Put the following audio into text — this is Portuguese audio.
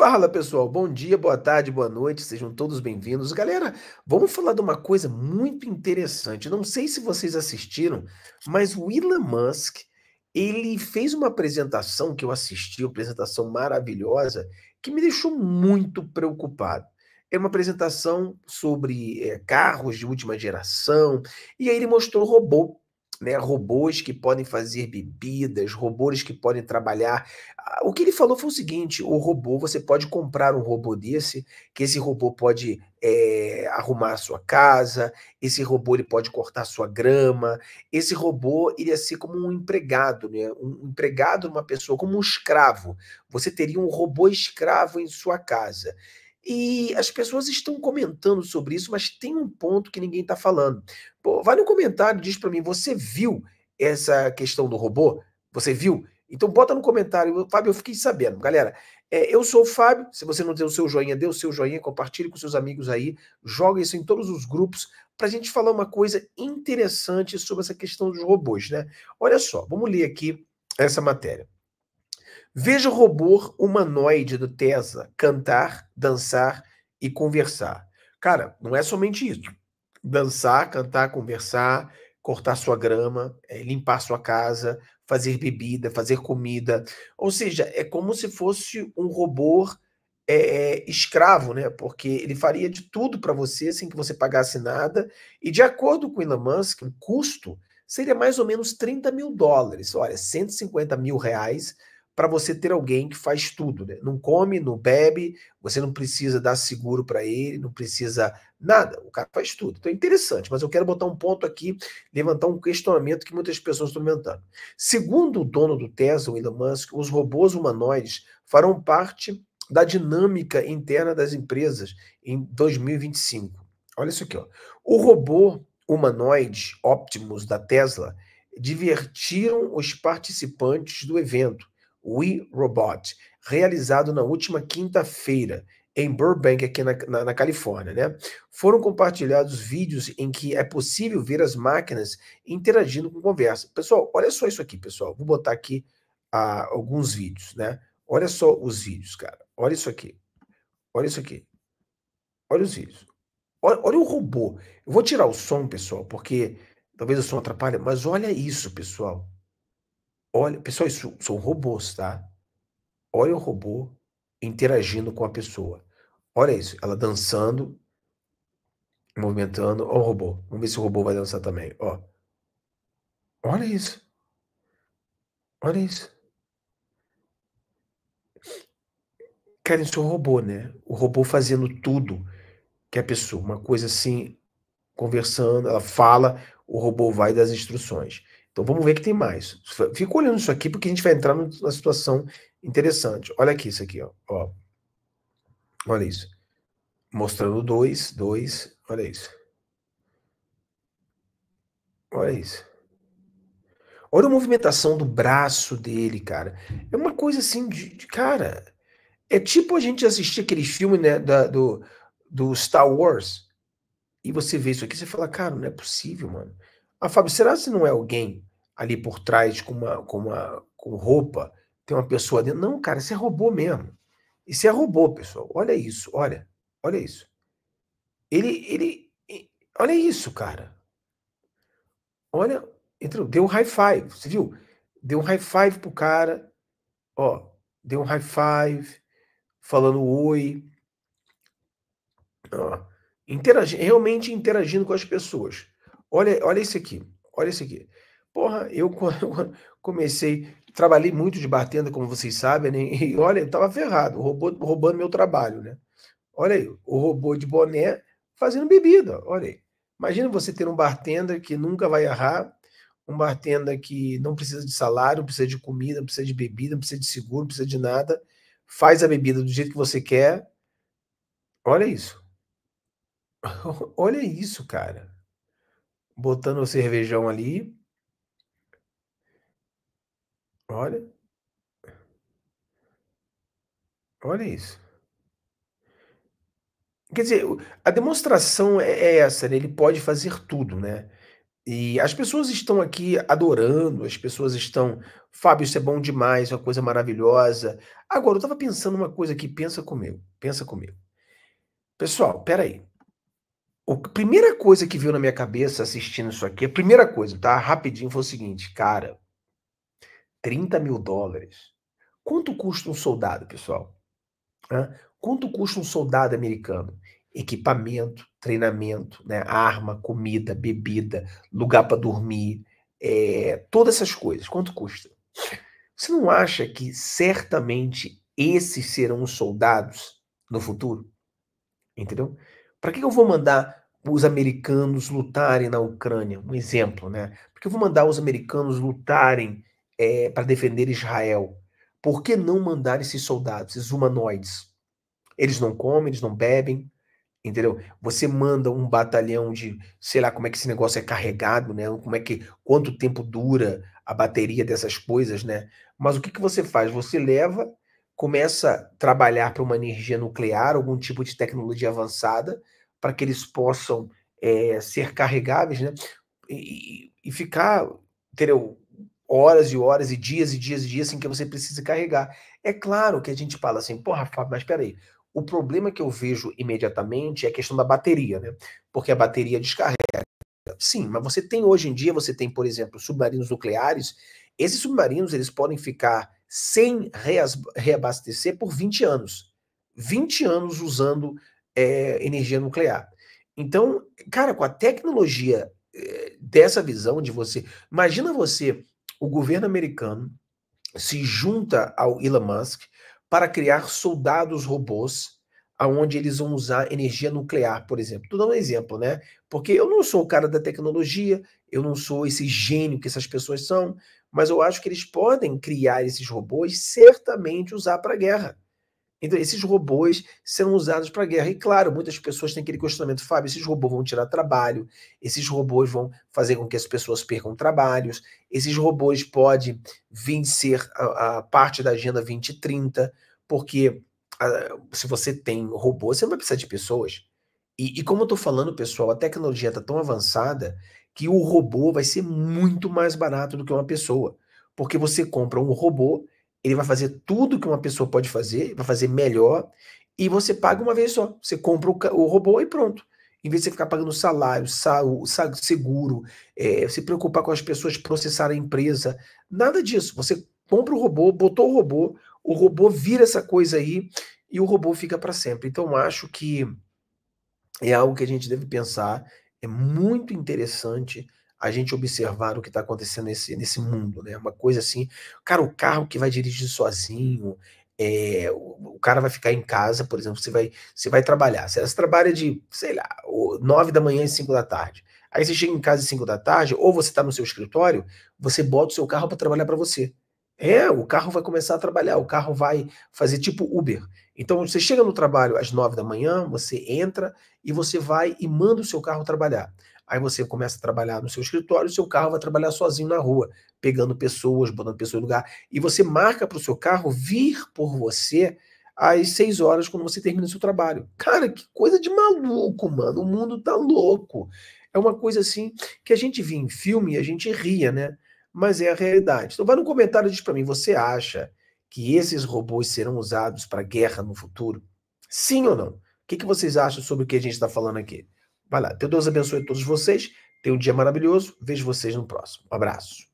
Fala pessoal, bom dia, boa tarde, boa noite, sejam todos bem-vindos. Galera, vamos falar de uma coisa muito interessante. Não sei se vocês assistiram, mas o Elon Musk, ele fez uma apresentação que eu assisti, uma apresentação maravilhosa, que me deixou muito preocupado. É uma apresentação sobre é, carros de última geração, e aí ele mostrou o robô né, robôs que podem fazer bebidas, robôs que podem trabalhar. O que ele falou foi o seguinte: o robô, você pode comprar um robô desse, que esse robô pode é, arrumar a sua casa, esse robô ele pode cortar sua grama, esse robô iria ser como um empregado, né? um empregado, uma pessoa, como um escravo. Você teria um robô escravo em sua casa. E as pessoas estão comentando sobre isso, mas tem um ponto que ninguém está falando. Pô, vai no comentário, diz para mim, você viu essa questão do robô? Você viu? Então bota no comentário, Fábio, eu fiquei sabendo. Galera, é, eu sou o Fábio, se você não deu o seu joinha, dê o seu joinha, compartilhe com seus amigos aí, joga isso em todos os grupos, para a gente falar uma coisa interessante sobre essa questão dos robôs, né? Olha só, vamos ler aqui essa matéria. Veja o robô humanoide do Tesla cantar, dançar e conversar. Cara, não é somente isso. Dançar, cantar, conversar, cortar sua grama, é, limpar sua casa, fazer bebida, fazer comida. Ou seja, é como se fosse um robô é, é escravo, né? Porque ele faria de tudo para você sem que você pagasse nada. E de acordo com Elon Musk, o custo seria mais ou menos 30 mil dólares. Olha, 150 mil reais para você ter alguém que faz tudo, né? Não come, não bebe, você não precisa dar seguro para ele, não precisa nada, o cara faz tudo. Então é interessante, mas eu quero botar um ponto aqui, levantar um questionamento que muitas pessoas estão levantando. Segundo o dono do Tesla, o Elon Musk, os robôs humanoides farão parte da dinâmica interna das empresas em 2025. Olha isso aqui, ó. O robô humanoide Optimus da Tesla divertiram os participantes do evento We Robot, realizado na última quinta-feira em Burbank, aqui na, na, na, Califórnia, né? Foram compartilhados vídeos em que é possível ver as máquinas interagindo com conversa. Pessoal, olha só isso aqui, pessoal. Vou botar aqui ah, alguns vídeos, né? Olha só os vídeos, cara. Olha isso aqui. Olha isso aqui. Olha os vídeos. Olha, olha o robô. Eu vou tirar o som, pessoal, porque talvez o som atrapalhe, mas olha isso, pessoal. Olha, pessoal, isso são robôs, tá? Olha o robô interagindo com a pessoa. Olha isso, ela dançando, movimentando. Olha o robô. Vamos ver se o robô vai dançar também. Ó. Olha isso. Olha isso. Querem ser um robô, né? O robô fazendo tudo que a pessoa, uma coisa assim, conversando, ela fala, o robô vai das instruções. Então vamos ver que tem mais. Fico olhando isso aqui porque a gente vai entrar numa situação interessante. Olha aqui isso aqui, ó. ó. Olha isso. Mostrando dois, dois. Olha isso. Olha isso. Olha a movimentação do braço dele, cara. É uma coisa assim de, de cara. É tipo a gente assistir aquele filme né, da, do, do Star Wars. E você vê isso aqui, você fala, cara, não é possível, mano. A ah, Fábio, será se não é alguém ali por trás com uma, com uma com roupa? Tem uma pessoa dentro? Não, cara, isso é robô mesmo. Isso é robô, pessoal. Olha isso, olha. Olha isso. Ele, ele, ele olha isso, cara. Olha, entrou, deu um high five, você viu? Deu um high five pro cara. Ó, deu um high five, falando oi. Ó, interagi realmente interagindo com as pessoas. Olha, olha isso aqui, olha isso aqui. Porra, eu comecei, trabalhei muito de bartender, como vocês sabem, né? e olha, eu tava ferrado, robô, roubando meu trabalho, né? Olha aí, o robô de boné fazendo bebida, olha aí. Imagina você ter um bartender que nunca vai errar, um bartender que não precisa de salário, não precisa de comida, não precisa de bebida, não precisa de seguro, não precisa de nada, faz a bebida do jeito que você quer. Olha isso. olha isso, cara botando o cervejão ali. Olha. Olha isso. Quer dizer, a demonstração é, é essa, né? ele pode fazer tudo, né? E as pessoas estão aqui adorando, as pessoas estão, Fábio, isso é bom demais, é uma coisa maravilhosa. Agora, eu estava pensando uma coisa aqui, pensa comigo, pensa comigo. Pessoal, peraí a primeira coisa que veio na minha cabeça assistindo isso aqui, a primeira coisa, tá? Rapidinho, foi o seguinte, cara, 30 mil dólares. Quanto custa um soldado, pessoal? Hã? Quanto custa um soldado americano? Equipamento, treinamento, né? arma, comida, bebida, lugar para dormir, é, todas essas coisas. Quanto custa? Você não acha que certamente esses serão os soldados no futuro? Entendeu? Para que eu vou mandar os americanos lutarem na Ucrânia, um exemplo, né? Por que eu vou mandar os americanos lutarem é, para defender Israel? Por que não mandar esses soldados, esses humanoides? Eles não comem, eles não bebem, entendeu? Você manda um batalhão de, sei lá como é que esse negócio é carregado, né? Como é que, quanto tempo dura a bateria dessas coisas, né? Mas o que, que você faz? Você leva, começa a trabalhar para uma energia nuclear, algum tipo de tecnologia avançada, para que eles possam é, ser carregáveis, né? E, e ficar, entendeu? Horas e horas e dias e dias e dias em que você precisa carregar. É claro que a gente fala assim, porra, Fábio, mas peraí. O problema que eu vejo imediatamente é a questão da bateria, né? Porque a bateria descarrega. Sim, mas você tem hoje em dia, você tem, por exemplo, submarinos nucleares. Esses submarinos, eles podem ficar sem reabastecer por 20 anos. 20 anos usando é, energia nuclear. Então, cara, com a tecnologia é, dessa visão de você, imagina você, o governo americano se junta ao Elon Musk para criar soldados robôs aonde eles vão usar energia nuclear, por exemplo. Estou dando um exemplo, né? Porque eu não sou o cara da tecnologia, eu não sou esse gênio que essas pessoas são, mas eu acho que eles podem criar esses robôs certamente usar para guerra. Então, esses robôs serão usados para guerra. E claro, muitas pessoas têm aquele questionamento, Fábio, esses robôs vão tirar trabalho, esses robôs vão fazer com que as pessoas percam trabalhos, esses robôs podem vir ser a, a parte da Agenda 2030, porque a, se você tem robôs, você não vai precisar de pessoas. E, e como eu estou falando, pessoal, a tecnologia está tão avançada que o robô vai ser muito mais barato do que uma pessoa. Porque você compra um robô ele vai fazer tudo que uma pessoa pode fazer, vai fazer melhor, e você paga uma vez só. Você compra o, robô e pronto. Em vez de você ficar pagando salário, sal, seguro, é, se preocupar com as pessoas processarem a empresa, nada disso. Você compra o robô, botou o robô, o robô vira essa coisa aí e o robô fica para sempre. Então, acho que é algo que a gente deve pensar, é muito interessante a gente observar o que está acontecendo nesse, nesse mundo, né? Uma coisa assim, cara, o carro que vai dirigir sozinho, é, o, o, cara vai ficar em casa, por exemplo, você vai, você vai trabalhar, você, você trabalha de, sei lá, 9 da manhã e 5 da tarde. Aí você chega em casa às 5 da tarde, ou você está no seu escritório, você bota o seu carro para trabalhar para você. É, o carro vai começar a trabalhar, o carro vai fazer tipo Uber. Então você chega no trabalho às 9 da manhã, você entra e você vai e manda o seu carro trabalhar. Aí você começa a trabalhar no seu escritório, o seu carro vai trabalhar sozinho na rua, pegando pessoas, botando pessoas no lugar. E você marca para o seu carro vir por você às 6 horas quando você termina o seu trabalho. Cara, que coisa de maluco, mano. O mundo tá louco. É uma coisa assim que a gente vê em filme e a gente ria, né? Mas é a realidade. Então vai no comentário e diz para mim, você acha que esses robôs serão usados para guerra no futuro? Sim ou não? O que, que vocês acham sobre o que a gente está falando aqui? Vai lá. Deus abençoe todos vocês. Tenha um dia maravilhoso. Vejo vocês no próximo. Um abraço.